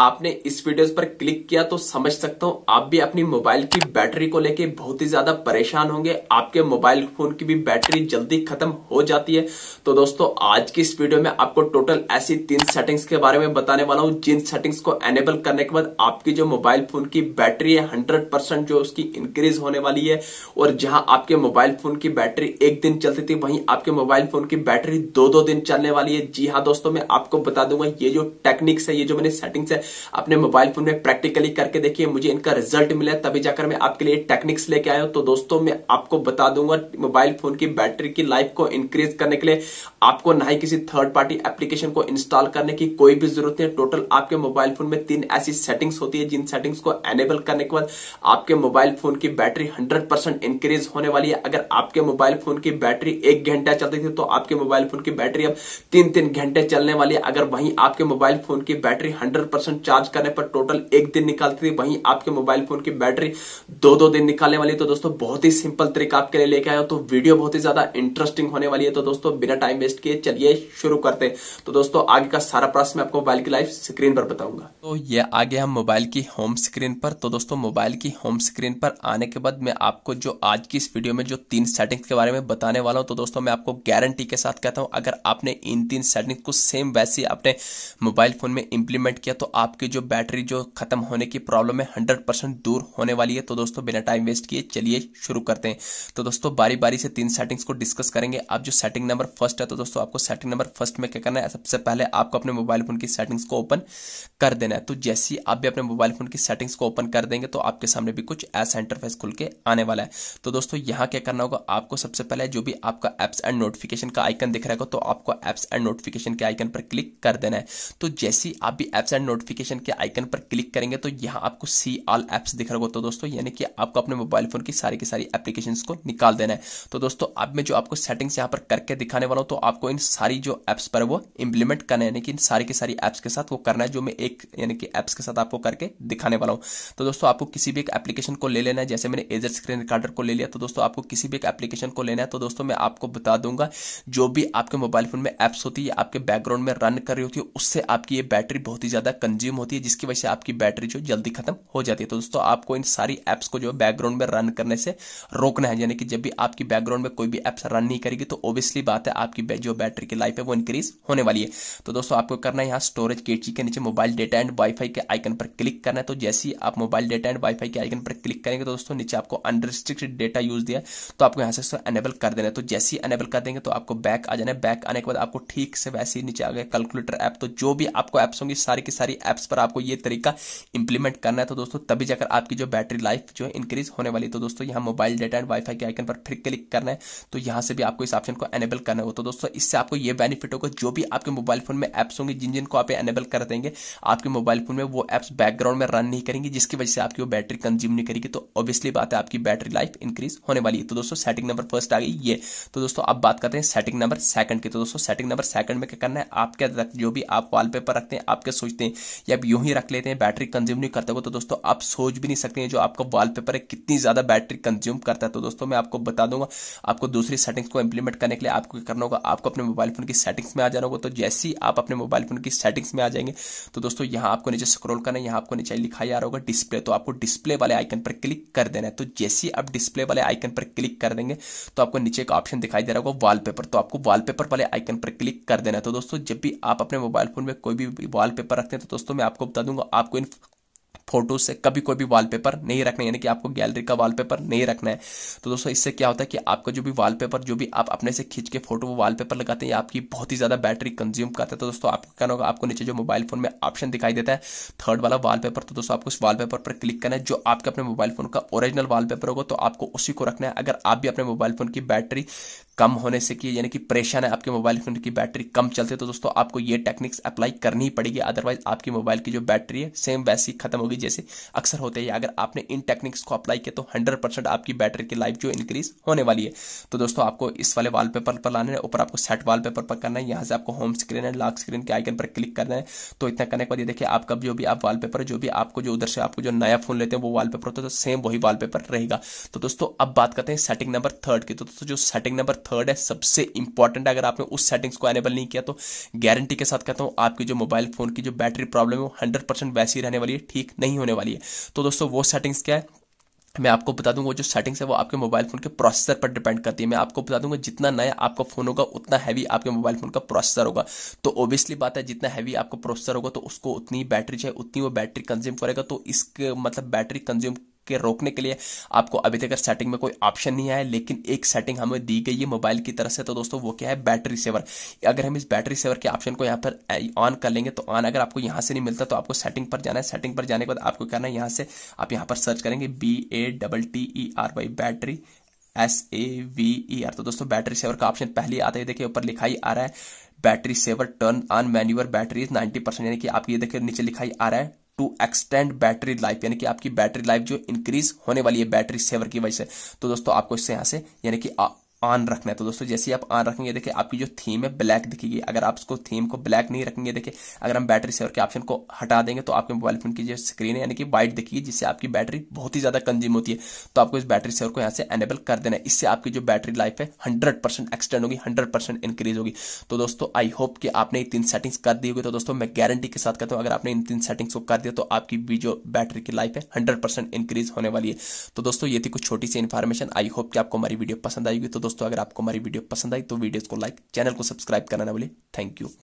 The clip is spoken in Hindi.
आपने इस वीडियोस पर क्लिक किया तो समझ सकता हूँ आप भी अपनी मोबाइल की बैटरी को लेके बहुत ही ज्यादा परेशान होंगे आपके मोबाइल फोन की भी बैटरी जल्दी खत्म हो जाती है तो दोस्तों आज की इस वीडियो में आपको टोटल ऐसी तीन सेटिंग्स के बारे में बताने वाला हूँ जिन सेटिंग्स को एनेबल करने के बाद आपकी जो मोबाइल फोन की बैटरी है हंड्रेड जो उसकी इंक्रीज होने वाली है और जहां आपके मोबाइल फोन की बैटरी एक दिन चलती थी वहीं आपके मोबाइल फोन की बैटरी दो दो दिन चलने वाली है जी हाँ दोस्तों मैं आपको बता दूंगा ये जो टेक्निक्स है ये जो मैंने सेटिंग्स है अपने मोबाइल फोन में प्रैक्टिकली करके देखिए मुझे इनका रिजल्ट मिला तभी जाकर मैं आपके लिए टेक्निक्स लेके आया हूं तो दोस्तों मैं आपको बता दूंगा मोबाइल फोन की बैटरी की लाइफ को इंक्रीज करने के लिए आपको ना ही किसी थर्ड पार्टी एप्लीकेशन को इंस्टॉल करने की कोई भी जरूरत नहीं है टोटल आपके मोबाइल फोन में तीन ऐसी सेटिंग्स होती है जिन सेटिंग्स को एनेबल करने के बाद आपके मोबाइल फोन की बैटरी हंड्रेड इंक्रीज होने वाली है अगर आपके मोबाइल फोन की बैटरी एक घंटा चलती थी तो आपके मोबाइल फोन की बैटरी अब तीन तीन घंटे चलने वाली है अगर वहीं आपके मोबाइल फोन की बैटरी हंड्रेड परसेंट चार्ज करने पर टोटल एक दिन निकालती थी वहीं आपके मोबाइल फोन की बैटरी दो दो दिन निकालने वाली तो दोस्तों बहुत ही सिंपल तरीका आपके लिए लेके आया तो वीडियो बहुत ही ज्यादा इंटरेस्टिंग होने वाली है तो दोस्तों बिना टाइम वेस्ट किए चलिए शुरू करते तो दोस्तों आगे का सारा प्रश्न मैं आपको मोबाइल की लाइफ स्क्रीन पर बताऊंगा तो ये आगे हम मोबाइल की होम स्क्रीन पर तो दोस्तों मोबाइल की होम स्क्रीन पर आने के बाद मैं आपको जो आज की इस वीडियो में जो तीन सेटिंग्स के बारे में बताने वाला हूं तो दोस्तों मैं आपको गारंटी के साथ कहता हूं अगर आपने इन तीन सेटिंग्स को सेम वैसे अपने मोबाइल फोन में इंप्लीमेंट किया तो आपकी जो बैटरी जो खत्म होने की प्रॉब्लम है हंड्रेड परसेंट दूर होने वाली है तो दोस्तों बिना टाइम वेस्ट किए चलिए शुरू करते हैं तो दोस्तों बारी बारी से तीन सेटिंग्स को डिस्कस करेंगे आप जो सेटिंग नंबर फर्स्ट है तो दोस्तों आपको सेटिंग नंबर फर्स्ट में क्या करना है सबसे पहले आपको अपने मोबाइल फोन की सेटिंग्स को ओपन कर देना है तो जैसे ही आप भी अपने मोबाइल फोन की सेटिंग्स को ओपन कर देंगे तो आपके सामने भी कुछ ऐसा इंटरफेस खुल के आने वाला है तो दोस्तों यहाँ क्या करना होगा आपको सबसे पहले जो भी आपका एप्स एंड नोटिफिकेशन का आइकन दिख रहा है तो आपको एप्स एंड नोटिफिकेशन के आइकन पर क्लिक कर देना है तो जैसी आप भी एप्स एंड नोटिफिकेशन नोटिफिकेशन के आइकन पर क्लिक करेंगे तो यहाँ आपको सी ऑल एप्स दिख रहा होगा तो दोस्तों यानी कि आपको अपने मोबाइल फोन की सारी की सारी एप्लीकेशन को निकाल देना है तो दोस्तों अब मैं जो आपको सेटिंग्स यहाँ पर करके दिखाने वाला हूँ तो आपको इन सारी जो एप्स पर वो इंप्लीमेंट करना है यानी कि इन सारी की सारी एप्स के साथ वो करना है जो मैं एक यानी कि एप्स के साथ आपको करके दिखाने वाला हूँ तो दोस्तों आपको किसी भी एक एप्लीकेशन को ले लेना है जैसे मैंने एजर स्क्रीन रिकॉर्डर को ले लिया तो दोस्तों आपको किसी भी एक एप्लीकेशन को लेना है तो दोस्तों मैं आपको बता दूंगा जो भी आपके मोबाइल फोन में एप्स होती है आपके बैकग्राउंड में रन कर रही होती है उससे आपकी ये बैटरी बहुत ही ज्यादा कंज्यूम कंज्यूम होती है जिसकी वजह से आपकी बैटरी जो जल्दी खत्म हो जाती है तो दोस्तों आपको इन सारी एप्स को जो है बैकग्राउंड में रन करने से रोकना है यानी कि जब भी आपकी बैकग्राउंड में कोई भी एप्स रन नहीं करेगी तो ओब्वियसली बात है आपकी जो बैटरी की लाइफ है वो इंक्रीज होने वाली है तो दोस्तों आपको करना है यहाँ स्टोरेज केची के नीचे मोबाइल डेटा एंड वाईफाई के आइकन पर क्लिक करना है तो जैसे ही आप मोबाइल डेटा एंड वाईफाई के आइकन पर क्लिक करेंगे तो दोस्तों नीचे आपको अनरिस्ट्रिक्टेड डेटा यूज दिया तो आपको यहाँ से एनेबल कर देना है तो जैसे ही एनेबल कर देंगे तो आपको बैक आ जाना है बैक आने के बाद आपको ठीक से वैसे ही नीचे आ गया कैलकुलेटर ऐप तो जो भी आपको एप्स होंगी सारी की सारी एप्स पर आपको ये तरीका इंप्लीमेंट करना है तो दोस्तों तभी जाकर आपकी जो बैटरी लाइफ जो है इंक्रीज होने वाली तो दोस्तों यहाँ मोबाइल डाटा एंड वाईफाई के आइकन पर फिर क्लिक करना है तो यहाँ से भी आपको इस ऑप्शन को एनेबल करना हो तो दोस्तों इससे आपको ये बेनिफिट होगा जो भी आपके मोबाइल फोन में एप्स होंगे जिन जिनको आप एनेबल कर देंगे आपके मोबाइल फोन में वो एप्स बैकग्राउंड में रन नहीं करेंगे जिसकी वजह से आपकी वो बैटरी कंज्यूम नहीं करेगी तो ऑब्वियसली बात है आपकी बैटरी लाइफ इंक्रीज होने वाली है तो दोस्तों सेटिंग नंबर फर्स्ट आ गई ये तो दोस्तों अब बात करते हैं सेटिंग नंबर सेकंड की तो दोस्तों सेटिंग नंबर सेकंड में क्या करना है आपके जो भी आप वॉलपेपर रखते हैं आपके सोचते हैं या आप यूं ही रख लेते हैं बैटरी कंज्यूम नहीं करते हो तो दोस्तों आप सोच भी नहीं सकते हैं जो आपका वॉलपेपर है कितनी ज़्यादा बैटरी कंज्यूम करता है तो दोस्तों मैं आपको बता दूंगा आपको दूसरी सेटिंग्स को इंप्लीमेंट करने के लिए आपको क्या करना होगा आपको अपने मोबाइल फोन की सेटिंग्स में आ जाना होगा तो जैसे ही आप अपने मोबाइल फोन की सेटिंग्स में आ जाएंगे तो दोस्तों यहाँ आपको नीचे स्क्रोल करना है यहाँ आपको नीचे लिखा जा रहा होगा डिस्प्ले तो आपको डिस्प्ले वाले आइकन पर क्लिक कर देना है तो जैसे ही आप डिस्प्ले वाले आइकन पर क्लिक कर देंगे तो आपको नीचे एक ऑप्शन दिखाई दे रहा होगा वॉलपेपर तो आपको वॉलपेपर वाले आइकन पर क्लिक कर देना है तो दोस्तों जब भी आप अपने मोबाइल फोन में कोई भी वॉलपेपर रखते हैं तो दोस्तों दोस्तों मैं आपको बता दूंगा आपको इन फोटोज से कभी कोई भी वॉलपेपर नहीं रखना यानी कि आपको गैलरी का वॉलपेपर नहीं रखना है तो दोस्तों इससे क्या होता है कि आपका जो भी वॉलपेपर जो भी आप अपने से खींच के फोटो वो वॉलपेपर लगाते हैं आपकी बहुत ही ज़्यादा बैटरी कंज्यूम करता है तो दोस्तों आपको क्या होगा आपको नीचे जो मोबाइल फोन में ऑप्शन दिखाई देता है थर्ड वाला वाल तो दोस्तों आपको उस वॉलपेपर पर क्लिक करना है जो आपके अपने मोबाइल फोन का ओरिजिनल वाल होगा तो आपको उसी को रखना है अगर आप भी अपने मोबाइल फोन की बैटरी कम होने से कि यानी कि परेशान है आपके मोबाइल फोन की बैटरी कम चलती है तो दोस्तों आपको ये टेक्निक्स अप्लाई करनी पड़ेगी अदरवाइज आपकी मोबाइल की जो बैटरी है सेम वैसी खत्म होगी जैसे अक्सर होते हैं अगर आपने इन टेक्निक्स को अप्लाई किया तो हंड्रेड परसेंट आपकी बैटरी की लाइफ जो इंक्रीज होने वाली है तो दोस्तों आपको इस वाले वाल पेपर पर लाने है ऊपर आपको सेट वाल पेपर पर करना है यहाँ से आपको होम स्क्रीन है लॉक स्क्रीन के आइकन पर क्लिक करना है तो इतना करने के बाद ये देखिए आपका जो भी आप वाल जो भी आपको जो उधर से आपको जो नया फोन लेते हैं वो वाल होता है तो सेम वही वाल रहेगा तो दोस्तों अब बात करते हैं सेटिंग नंबर थर्ड की तो दोस्तों जो सेटिंग नंबर थर्ड है सबसे इंपॉर्टेंट अगर आपने उस सेटिंग्स को एनेबल नहीं किया तो गारंटी के साथ कहता हूं आपकी जो मोबाइल फोन की जो बैटरी प्रॉब्लम है वो हंड्रेड परसेंट वैसी रहने वाली है ठीक नहीं होने वाली है तो दोस्तों वो सेटिंग्स क्या है मैं आपको बता दूंगा जो सेटिंग्स है वो आपके मोबाइल फोन के प्रोसेसर पर डिपेंड करती है मैं आपको बता दूंगा जितना नया आपका फोन होगा उतना हैवी आपके मोबाइल फोन का प्रोसेसर होगा तो ओब्वियसली बात है जितना हैवी आपका प्रोसेसर होगा तो उसको उतनी बैटरी चाहिए उतनी वो बैटरी कंज्यूम करेगा तो इसके मतलब बैटरी कंज्यूम के रोकने के लिए आपको अभी तक सेटिंग में कोई ऑप्शन नहीं आया लेकिन एक सेटिंग हमें दी गई है मोबाइल की तरफ से तो दोस्तों वो क्या है बैटरी सेवर अगर हम इस बैटरी सेवर के ऑप्शन को यहाँ पर ऑन कर लेंगे तो ऑन अगर आपको यहाँ से नहीं मिलता तो आपको सेटिंग पर जाना है सेटिंग पर जाने के बाद आपको करना है यहाँ से आप यहाँ पर सर्च करेंगे B A double T E R Y battery S A V E R तो दोस्तों बैटरी सेवर का ऑप्शन पहले आता है देखिए ऊपर लिखाई आ रहा है battery saver turn on manual battery 90 percent यानी कि आप ये देखिए नीचे लिखाई आ रहा है टू एक्सटेंड बैटरी लाइफ यानी कि आपकी बैटरी लाइफ जो इंक्रीज होने वाली है बैटरी सेवर की वजह से तो दोस्तों आपको इससे यहां से यानी कि ऑन रखना है तो दोस्तों जैसे आप ऑन रखेंगे देखिए आपकी जो थीम है ब्लैक दिखेगी अगर आप उसको थीम को ब्लैक नहीं रखेंगे देखिए अगर हम बैटरी सेवर के ऑप्शन को हटा देंगे तो आपके मोबाइल फोन की जो स्क्रीन है यानी कि वाइट दिखेगी जिससे आपकी बैटरी बहुत ही ज्यादा कंज्यूम होती है तो आपको इस बैटरी सेवर को यहाँ से एनेबल कर देना है इससे आपकी जो बैटरी लाइफ है हंड्रेड परसेंट एक्सटेंड होगी हंड्रेड परसेंट इंक्रीज होगी तो दोस्तों आई होप कि आपने ये तीन सेटिंग्स कर दी होगी तो दोस्तों मैं गारंटी के साथ कहता हूँ अगर आपने इन तीन सेटिंग्स को कर दिया तो आपकी जो बैटरी की लाइफ है हंड्रेड इंक्रीज होने वाली है तो दोस्तों ये थी कुछ छोटी सी इन्फॉर्मेशन आई होप कि आपको हमारी वीडियो पसंद आएगी तो दोस्तों अगर आपको हमारी वीडियो पसंद आई तो वीडियोस को लाइक चैनल को सब्सक्राइब करना ना भूले थैंक यू